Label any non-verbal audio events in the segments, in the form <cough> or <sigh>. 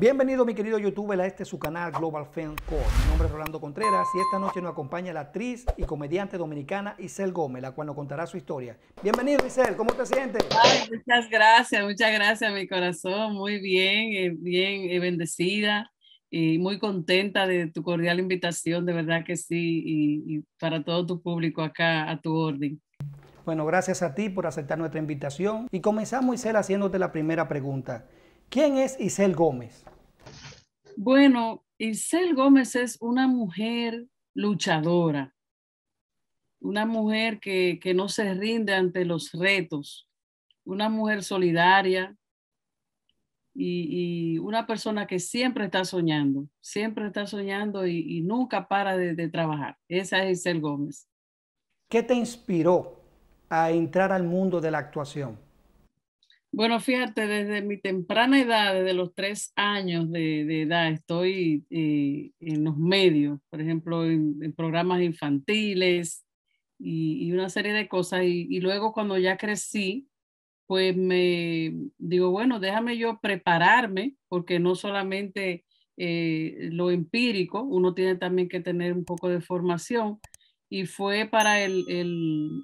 Bienvenido mi querido YouTube, a este su canal Global Film Core. Mi nombre es Rolando Contreras y esta noche nos acompaña la actriz y comediante dominicana Isel Gómez, la cual nos contará su historia. Bienvenido Isel, ¿cómo te sientes? muchas gracias, muchas gracias mi corazón, muy bien, eh, bien eh, bendecida y muy contenta de tu cordial invitación, de verdad que sí, y, y para todo tu público acá a tu orden. Bueno, gracias a ti por aceptar nuestra invitación y comenzamos Isel haciéndote la primera pregunta. ¿Quién es Isel Gómez? Bueno, Isel Gómez es una mujer luchadora, una mujer que, no se rinde ante los retos, una mujer solidaria y, una persona que siempre está soñando, siempre está soñando y, nunca para de, de, trabajar. Esa es Isel Gómez. ¿Qué te inspiró a entrar al mundo de la actuación? Bueno, fíjate, desde mi temprana edad, desde los tres años de, edad, estoy eh, en los medios, por ejemplo, en, programas infantiles y, una serie de cosas. Y, luego cuando ya crecí, pues me digo, bueno, déjame yo prepararme, porque no solamente eh, lo empírico, uno tiene también que tener un poco de formación. Y fue para el,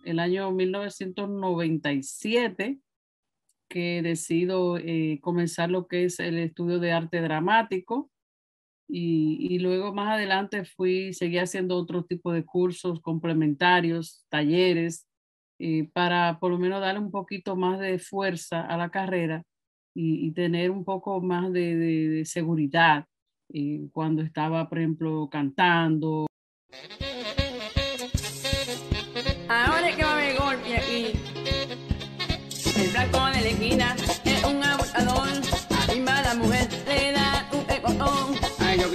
el año 1997 que decido eh, comenzar lo que es el estudio de arte dramático. Y, luego más adelante fui, seguí haciendo otro tipo de cursos complementarios, talleres, eh, para por lo menos darle un poquito más de fuerza a la carrera y, tener un poco más de, seguridad eh, cuando estaba, por ejemplo, cantando.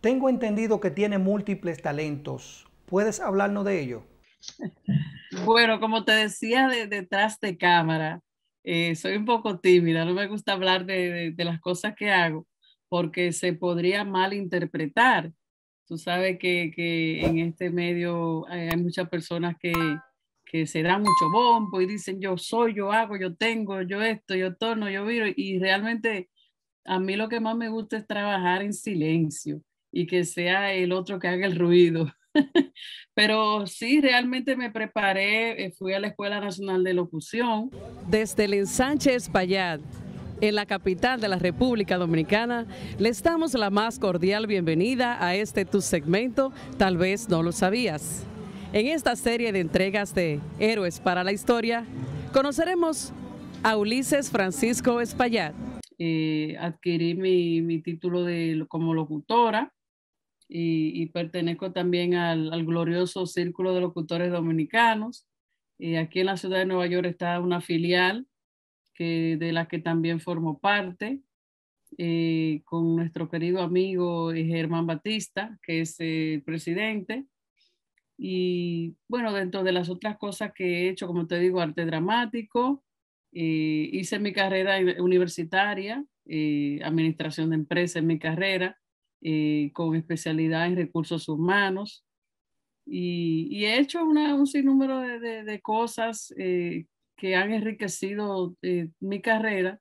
Tengo entendido que tiene múltiples talentos. ¿Puedes hablarnos de ello? Bueno, como te decía detrás de cámara, eh, soy un poco tímida, no me gusta hablar de, las cosas que hago porque se podría malinterpretar. Tú sabes que, en este medio eh, hay, muchas personas que, que se dan mucho bombo y dicen yo soy, yo hago, yo tengo, yo esto, yo torno, yo viro. Y realmente a mí lo que más me gusta es trabajar en silencio y que sea el otro que haga el ruido. <laughs> Pero sí, realmente me preparé, eh, fui a la Escuela Nacional de Locución. Desde el ensanche Espaillat, en la capital de la República Dominicana, le damos la más cordial bienvenida a este tu segmento, tal vez no lo sabías. En esta serie de entregas de Héroes para la Historia, conoceremos a Ulises Francisco Espaillat. Eh, adquirí mi, mi título de, como locutora y, pertenezco también al, glorioso Círculo de Locutores Dominicanos. Eh, aquí en la ciudad de Nueva York está una filial que, de la que también formo parte. Eh, con nuestro querido amigo eh, Germán Batista, que es el presidente. Y bueno, dentro de las otras cosas que he hecho, como te digo, arte dramático, hice mi carrera universitaria, administración de empresas en mi carrera, eh, con especialidad en recursos humanos. Y, he hecho un sinnúmero de, cosas eh, que han enriquecido eh, mi carrera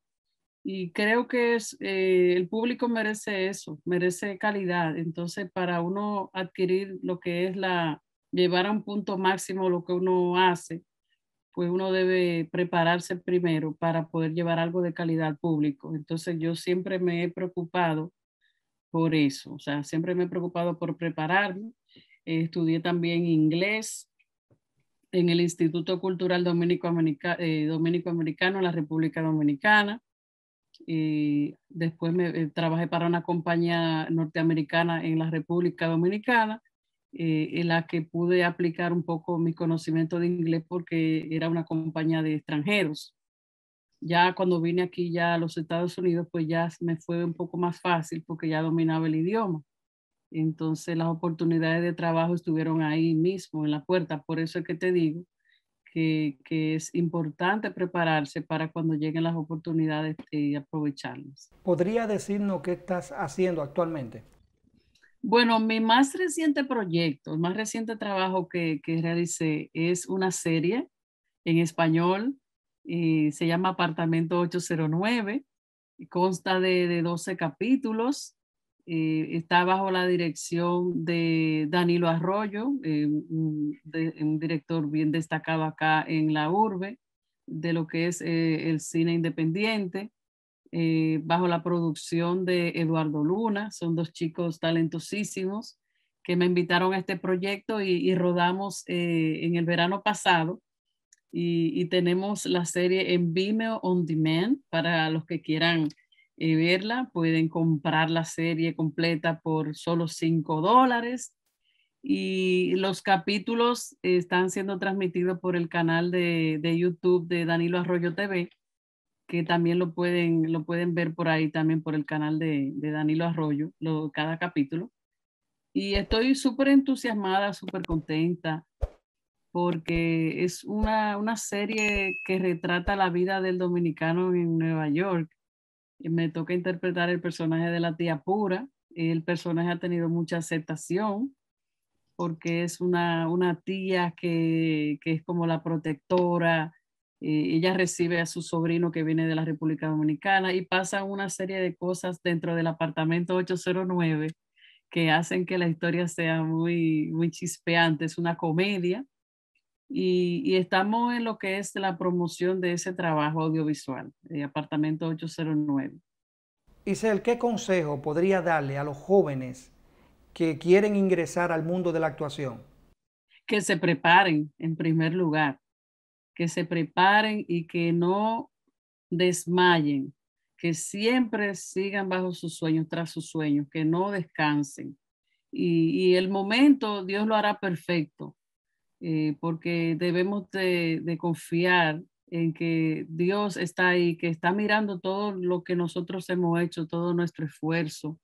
y creo que es, el público merece eso, merece calidad. Entonces, para uno adquirir lo que es la, llevar a un punto máximo lo que uno hace, pues uno debe prepararse primero para poder llevar algo de calidad al público. Entonces yo siempre me he preocupado por eso. O sea, siempre me he preocupado por prepararme. estudié también inglés en el Instituto Cultural Dominico, eh, Americano en la República Dominicana. Eh, después me, eh, trabajé para una compañía norteamericana en la República Dominicana, en la que pude aplicar un poco mi conocimiento de inglés porque era una compañía de extranjeros ya cuando vine aquí ya a los Estados Unidos, pues ya me fue un poco más fácil porque ya dominaba el idioma. Entonces las oportunidades de trabajo estuvieron ahí mismo, en la puerta. Por eso es que te digo que, es importante prepararse para cuando lleguen las oportunidades y eh, aprovecharlas. ¿Podría decirnos qué estás haciendo actualmente? Bueno, mi más reciente proyecto, el más reciente trabajo que, que realicé es una serie en español eh, se llama Apartamento 809, consta de, 12 capítulos, eh, está bajo la dirección de Danilo Arroyo, eh, un, director bien destacado acá en la urbe, de lo que es el cine independiente, bajo la producción de Eduardo Luna, son dos chicos talentosísimos que me invitaron a este proyecto y rodamos en el verano pasado y, tenemos la serie en Vimeo On Demand para los que quieran eh, verla. Pueden comprar la serie completa por solo 5 dólares. Y los capítulos están siendo transmitidos por el canal de, YouTube de Danilo Arroyo TV, que también lo pueden, lo pueden ver por ahí, también por el canal de, Danilo Arroyo, cada capítulo. Y estoy súper entusiasmada, súper contenta porque es una, una, serie que retrata la vida del dominicano en Nueva York. Me toca interpretar el personaje de la tía pura. El personaje ha tenido mucha aceptación porque es una, una tía que, que, es como la protectora. Eh, ella recibe a su sobrino que viene de la República Dominicana y pasan una serie de cosas dentro del apartamento 809 que hacen que la historia sea muy, muy chispeante. Es una comedia y, estamos en lo que es la promoción de ese trabajo audiovisual, el eh, apartamento 809. Isel, ¿qué consejo podría darle a los jóvenes que quieren ingresar al mundo de la actuación? Que se preparen, en primer lugar, que se preparen y que no desmayen, que siempre sigan bajo sus sueños, tras sus sueños, que no descansen. y el momento Dios lo hará perfecto eh, porque debemos de, confiar en que Dios está ahí, que está mirando todo lo que nosotros hemos hecho, todo nuestro esfuerzo.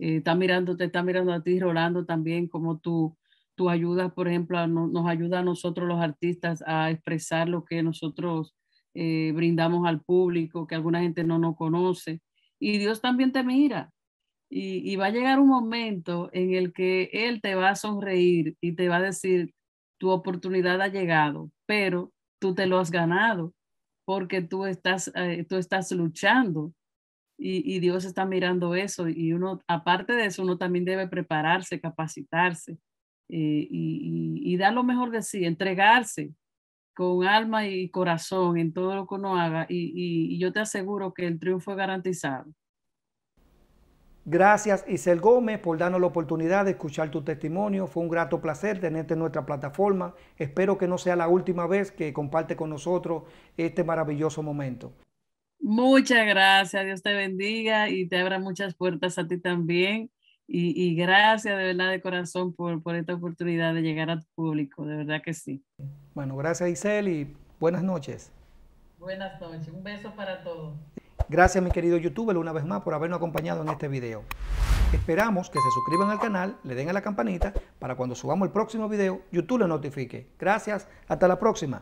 Eh, está mirando, te está mirando a ti, Rolando, también como tú, tú ayudas, por ejemplo, nos ayuda a nosotros los artistas a expresar lo que nosotros eh, brindamos al público, que alguna gente no nos conoce. Y Dios también te mira, y, y, va a llegar un momento en el que Él te va a sonreír y te va a decir, tu oportunidad ha llegado, pero tú te lo has ganado porque tú estás, eh, tú estás luchando y, Dios está mirando eso y uno, aparte de eso, uno también debe prepararse, capacitarse eh, y, dar lo mejor de sí, entregarse, con alma y corazón en todo lo que uno haga y, yo te aseguro que el triunfo es garantizado. Gracias Isel Gómez por darnos la oportunidad de escuchar tu testimonio. Fue un grato placer tenerte en nuestra plataforma. Espero que no sea la última vez que comparte con nosotros este maravilloso momento. Muchas gracias, Dios te bendiga y te abra muchas puertas a ti también. Y, gracias de verdad de corazón por, por esta oportunidad de llegar a tu público, de verdad que sí. Bueno, gracias Isel y buenas noches. Buenas noches, un beso para todos. Gracias mi querido youtuber una vez más por habernos acompañado en este video. Esperamos que se suscriban al canal, le den a la campanita para cuando subamos el próximo video YouTube lo notifique. Gracias, hasta la próxima.